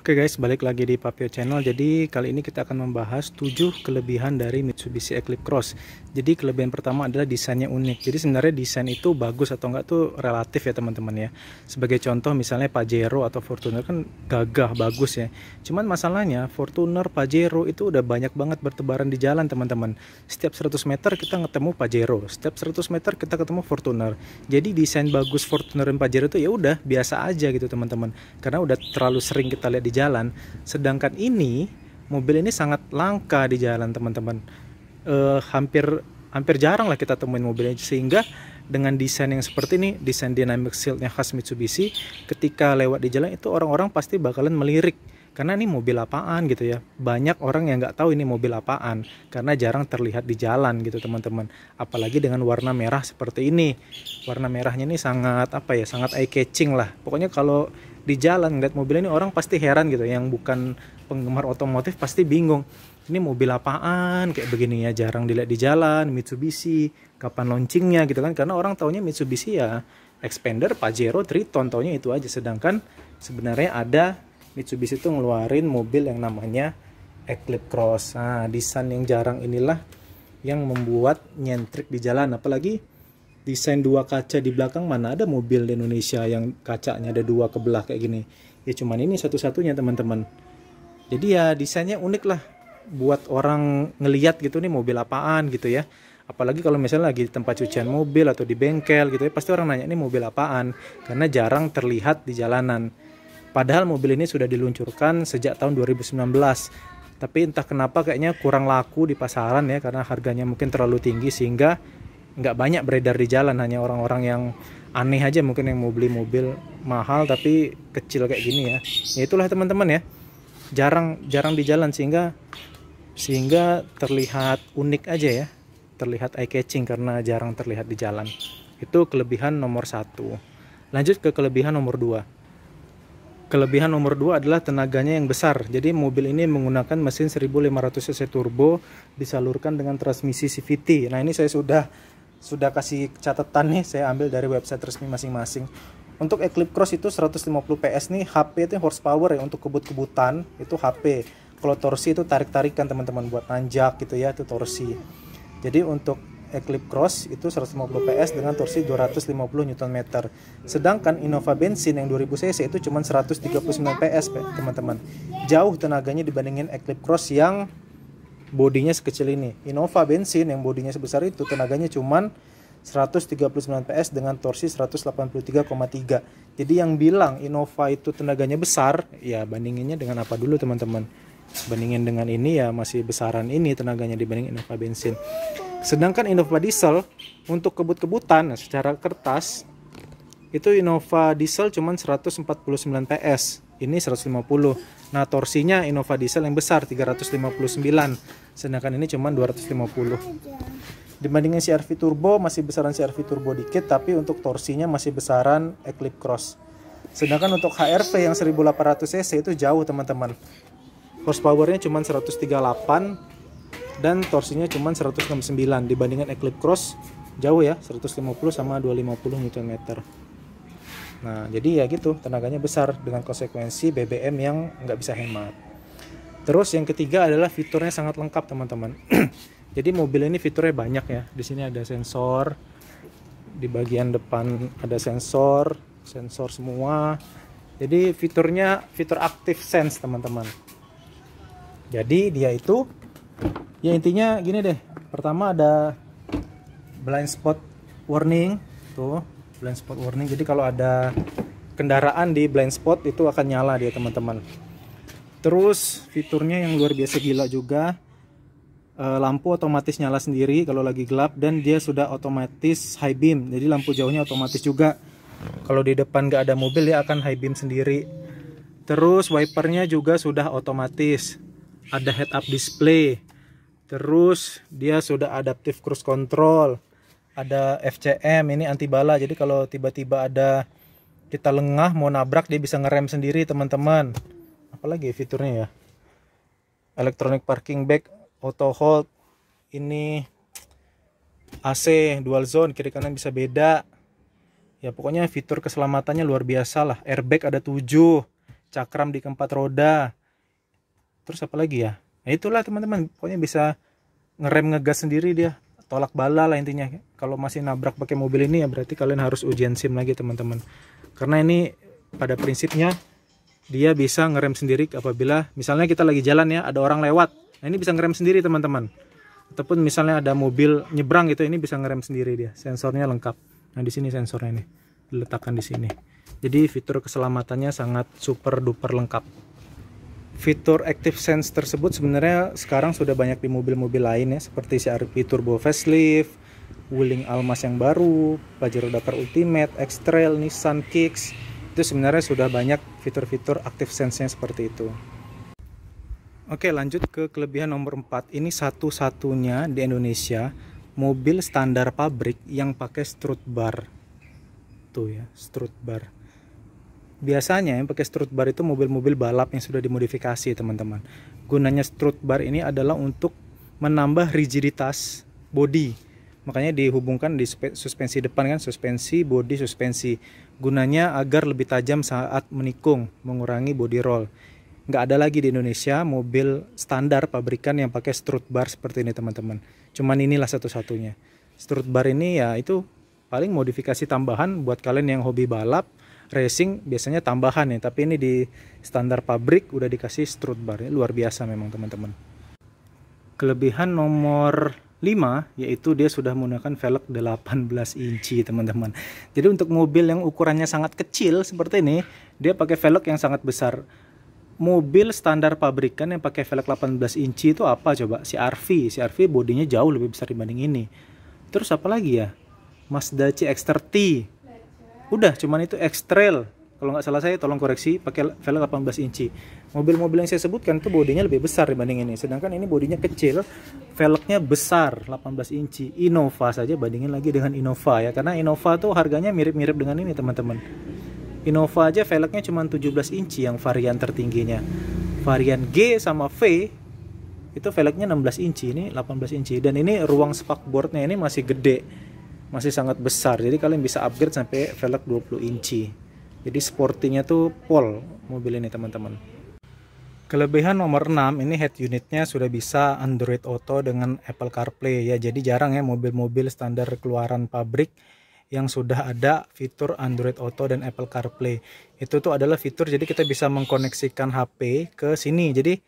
Oke okay guys, balik lagi di Papio Channel. Jadi kali ini kita akan membahas 7 kelebihan dari Mitsubishi Eclipse Cross. Jadi kelebihan pertama adalah desainnya unik. Jadi sebenarnya desain itu bagus atau enggak tuh relatif ya teman-teman ya. Sebagai contoh misalnya Pajero atau Fortuner kan gagah bagus ya. Cuman masalahnya Fortuner, Pajero itu udah banyak banget bertebaran di jalan teman-teman. Setiap 100 meter kita ketemu Pajero, setiap 100 meter kita ketemu Fortuner. Jadi desain bagus Fortuner dan Pajero itu ya udah biasa aja gitu teman-teman. Karena udah terlalu sering kita lihat di di jalan. Sedangkan ini mobil ini sangat langka di jalan teman-teman. Uh, hampir hampir jarang lah kita temuin mobilnya sehingga dengan desain yang seperti ini, desain dynamic shieldnya khas Mitsubishi, ketika lewat di jalan itu orang-orang pasti bakalan melirik karena ini mobil apaan gitu ya banyak orang yang nggak tahu ini mobil apaan karena jarang terlihat di jalan gitu teman-teman apalagi dengan warna merah seperti ini warna merahnya ini sangat apa ya sangat eye catching lah pokoknya kalau di jalan ngeliat mobil ini orang pasti heran gitu yang bukan penggemar otomotif pasti bingung ini mobil apaan kayak begini ya jarang dilihat di jalan Mitsubishi kapan launchingnya gitu kan karena orang taunya Mitsubishi ya Expander, Pajero, Triton taunya itu aja sedangkan sebenarnya ada Mitsubishi itu ngeluarin mobil yang namanya Eclipse Cross nah desain yang jarang inilah yang membuat nyentrik di jalan apalagi desain dua kaca di belakang mana ada mobil di Indonesia yang kacanya ada dua kebelah kayak gini ya cuman ini satu-satunya teman-teman jadi ya desainnya unik lah buat orang ngeliat gitu nih mobil apaan gitu ya apalagi kalau misalnya lagi di tempat cucian mobil atau di bengkel gitu ya pasti orang nanya ini mobil apaan karena jarang terlihat di jalanan padahal mobil ini sudah diluncurkan sejak tahun 2019 tapi entah kenapa kayaknya kurang laku di pasaran ya karena harganya mungkin terlalu tinggi sehingga nggak banyak beredar di jalan hanya orang-orang yang aneh aja mungkin yang mau beli mobil mahal tapi kecil kayak gini ya ya itulah teman-teman ya jarang jarang di jalan sehingga sehingga terlihat unik aja ya terlihat eye catching karena jarang terlihat di jalan itu kelebihan nomor satu lanjut ke kelebihan nomor dua Kelebihan nomor dua adalah tenaganya yang besar. Jadi mobil ini menggunakan mesin 1500 cc turbo disalurkan dengan transmisi CVT. Nah, ini saya sudah sudah kasih catatan nih saya ambil dari website resmi masing-masing untuk Eclipse Cross itu 150 PS nih HP itu horsepower ya untuk kebut-kebutan itu HP kalau torsi itu tarik-tarikan teman-teman buat nanjak gitu ya itu torsi jadi untuk Eclipse Cross itu 150 PS dengan torsi 250 Nm. Sedangkan Innova bensin yang 2000 cc itu cuma 139 PS, teman-teman. Jauh tenaganya dibandingin Eclipse Cross yang bodinya sekecil ini. Innova bensin yang bodinya sebesar itu tenaganya cuma 139 PS dengan torsi 183,3. Jadi yang bilang Innova itu tenaganya besar, ya bandinginnya dengan apa dulu teman-teman? Bandingin dengan ini ya masih besaran ini tenaganya dibanding Innova bensin. Sedangkan Innova diesel untuk kebut-kebutan secara kertas itu Innova diesel cuman 149 PS ini 150 nah torsinya Innova diesel yang besar 359 sedangkan ini cuman 250 dibandingin CRV turbo masih besaran CRV turbo dikit tapi untuk torsinya masih besaran Eclipse Cross sedangkan untuk HRV yang 1800 cc itu jauh teman-teman horsepowernya cuman 138 dan torsinya cuma 169 dibandingkan Eclipse Cross jauh ya 150 sama 250 Nm. Nah, jadi ya gitu, tenaganya besar dengan konsekuensi BBM yang nggak bisa hemat. Terus yang ketiga adalah fiturnya sangat lengkap, teman-teman. jadi mobil ini fiturnya banyak ya. Di sini ada sensor, di bagian depan ada sensor, sensor semua. Jadi fiturnya fitur active sense, teman-teman. Jadi dia itu ya intinya gini deh. Pertama ada blind spot warning tuh blind spot warning jadi kalau ada kendaraan di blind spot itu akan nyala dia teman-teman terus fiturnya yang luar biasa gila juga eh, lampu otomatis nyala sendiri kalau lagi gelap dan dia sudah otomatis high beam jadi lampu jauhnya otomatis juga kalau di depan gak ada mobil dia akan high beam sendiri terus wipernya juga sudah otomatis ada head up display terus dia sudah adaptive cruise control ada FCM ini anti bala jadi kalau tiba-tiba ada kita lengah mau nabrak dia bisa ngerem sendiri teman-teman apalagi fiturnya ya elektronik parking bag auto hold ini AC dual zone kiri kanan bisa beda ya pokoknya fitur keselamatannya luar biasa lah airbag ada 7 cakram di keempat roda terus apa lagi ya nah, itulah teman-teman pokoknya bisa ngerem ngegas sendiri dia tolak bala lah intinya kalau masih nabrak pakai mobil ini ya berarti kalian harus ujian SIM lagi teman-teman karena ini pada prinsipnya dia bisa ngerem sendiri apabila misalnya kita lagi jalan ya ada orang lewat nah ini bisa ngerem sendiri teman-teman ataupun misalnya ada mobil nyebrang gitu ini bisa ngerem sendiri dia sensornya lengkap nah di sini sensornya ini diletakkan di sini jadi fitur keselamatannya sangat super duper lengkap fitur active sense tersebut sebenarnya sekarang sudah banyak di mobil-mobil lain ya seperti CRV turbo facelift Wuling Almas yang baru Pajero Dakar Ultimate X-Trail Nissan Kicks itu sebenarnya sudah banyak fitur-fitur active sense-nya seperti itu Oke lanjut ke kelebihan nomor 4 ini satu-satunya di Indonesia mobil standar pabrik yang pakai strut bar tuh ya strut bar biasanya yang pakai strut bar itu mobil-mobil balap yang sudah dimodifikasi teman-teman gunanya strut bar ini adalah untuk menambah rigiditas body makanya dihubungkan di suspensi depan kan suspensi body suspensi gunanya agar lebih tajam saat menikung mengurangi body roll nggak ada lagi di Indonesia mobil standar pabrikan yang pakai strut bar seperti ini teman-teman cuman inilah satu-satunya strut bar ini ya itu paling modifikasi tambahan buat kalian yang hobi balap racing biasanya tambahan ya tapi ini di standar pabrik udah dikasih strut bar ini luar biasa memang teman-teman kelebihan nomor 5 yaitu dia sudah menggunakan velg 18 inci teman-teman jadi untuk mobil yang ukurannya sangat kecil seperti ini dia pakai velg yang sangat besar mobil standar pabrikan yang pakai velg 18 inci itu apa coba Si RV, si RV bodinya jauh lebih besar dibanding ini terus apa lagi ya Mazda CX-30 udah cuman itu X-Trail kalau nggak salah saya tolong koreksi pakai velg 18 inci mobil-mobil yang saya sebutkan itu bodinya lebih besar dibanding ini sedangkan ini bodinya kecil velgnya besar 18 inci Innova saja bandingin lagi dengan Innova ya karena Innova tuh harganya mirip-mirip dengan ini teman-teman Innova aja velgnya cuma 17 inci yang varian tertingginya varian G sama V itu velgnya 16 inci ini 18 inci dan ini ruang spakbornya ini masih gede masih sangat besar jadi kalian bisa upgrade sampai velg 20 inci jadi sportinya tuh pol mobil ini teman-teman kelebihan nomor 6 ini head unitnya sudah bisa Android Auto dengan Apple CarPlay ya jadi jarang ya mobil-mobil standar keluaran pabrik yang sudah ada fitur Android Auto dan Apple CarPlay itu tuh adalah fitur jadi kita bisa mengkoneksikan HP ke sini jadi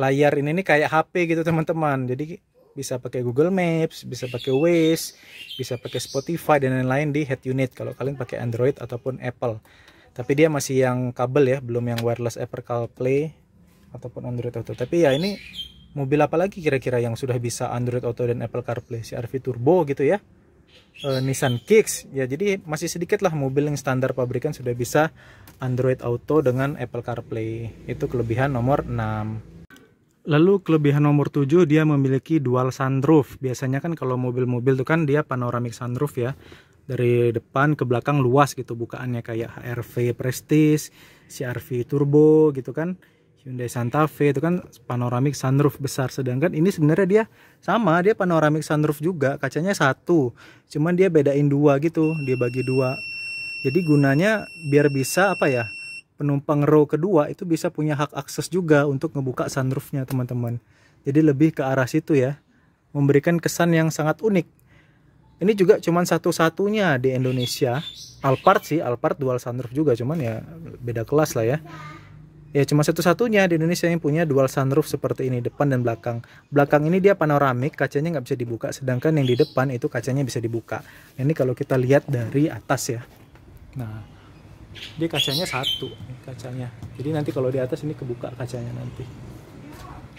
layar ini nih kayak HP gitu teman-teman jadi bisa pakai Google Maps, bisa pakai Waze, bisa pakai Spotify dan lain-lain di head unit kalau kalian pakai Android ataupun Apple. Tapi dia masih yang kabel ya, belum yang wireless Apple CarPlay ataupun Android Auto. Tapi ya ini mobil apa lagi kira-kira yang sudah bisa Android Auto dan Apple CarPlay? CRV Turbo gitu ya. E, Nissan Kicks ya jadi masih sedikit lah mobil yang standar pabrikan sudah bisa Android Auto dengan Apple CarPlay itu kelebihan nomor 6 Lalu kelebihan nomor 7 dia memiliki dual sunroof. Biasanya kan kalau mobil-mobil tuh kan dia panoramic sunroof ya. Dari depan ke belakang luas gitu bukaannya kayak HRV Prestige, CRV Turbo gitu kan. Hyundai Santa Fe itu kan panoramic sunroof besar sedangkan ini sebenarnya dia sama dia panoramic sunroof juga kacanya satu cuman dia bedain dua gitu dia bagi dua jadi gunanya biar bisa apa ya penumpang row kedua itu bisa punya hak akses juga untuk ngebuka sunroofnya teman-teman jadi lebih ke arah situ ya memberikan kesan yang sangat unik ini juga cuman satu-satunya di Indonesia Alphard sih Alphard dual sunroof juga cuman ya beda kelas lah ya ya cuma satu-satunya di Indonesia yang punya dual sunroof seperti ini depan dan belakang belakang ini dia panoramik kacanya nggak bisa dibuka sedangkan yang di depan itu kacanya bisa dibuka nah, ini kalau kita lihat dari atas ya nah dia kacanya satu kacanya jadi nanti kalau di atas ini kebuka kacanya nanti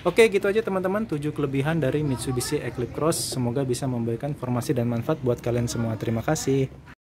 Oke gitu aja teman-teman 7 kelebihan dari Mitsubishi Eclipse Cross semoga bisa memberikan informasi dan manfaat buat kalian semua terima kasih